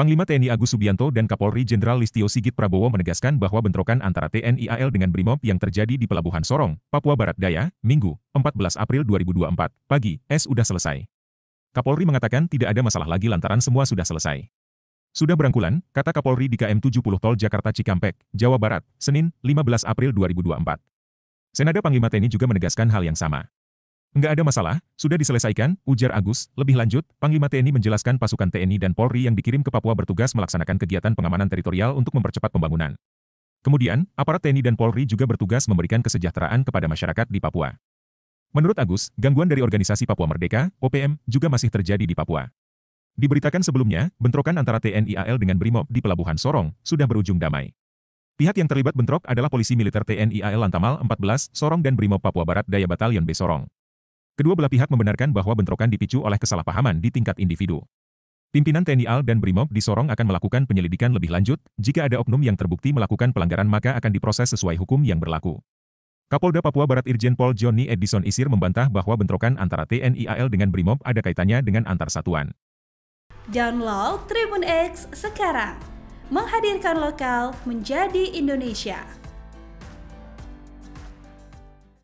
Panglima TNI Agus Subianto dan Kapolri Jenderal Listio Sigit Prabowo menegaskan bahwa bentrokan antara TNI AL dengan BRIMOB yang terjadi di Pelabuhan Sorong, Papua Barat Daya, Minggu, 14 April 2024, pagi, es sudah selesai. Kapolri mengatakan tidak ada masalah lagi lantaran semua sudah selesai. Sudah berangkulan, kata Kapolri di KM 70 Tol Jakarta Cikampek, Jawa Barat, Senin, 15 April 2024. Senada Panglima TNI juga menegaskan hal yang sama. Enggak ada masalah, sudah diselesaikan, ujar Agus. Lebih lanjut, Panglima TNI menjelaskan pasukan TNI dan Polri yang dikirim ke Papua bertugas melaksanakan kegiatan pengamanan teritorial untuk mempercepat pembangunan. Kemudian, aparat TNI dan Polri juga bertugas memberikan kesejahteraan kepada masyarakat di Papua. Menurut Agus, gangguan dari organisasi Papua Merdeka, OPM, juga masih terjadi di Papua. Diberitakan sebelumnya, bentrokan antara TNI AL dengan BRIMOB di Pelabuhan Sorong sudah berujung damai. Pihak yang terlibat bentrok adalah polisi militer TNI AL Lantamal 14, Sorong dan BRIMOB Papua Barat Daya Batalion B Sorong. Kedua belah pihak membenarkan bahwa bentrokan dipicu oleh kesalahpahaman di tingkat individu. Pimpinan TNI AL dan BRIMOB disorong akan melakukan penyelidikan lebih lanjut, jika ada oknum yang terbukti melakukan pelanggaran maka akan diproses sesuai hukum yang berlaku. Kapolda Papua Barat Irjen Pol Johnny Edison Isir membantah bahwa bentrokan antara TNI AL dengan BRIMOB ada kaitannya dengan antar satuan. Download Tribun X sekarang, menghadirkan lokal menjadi Indonesia.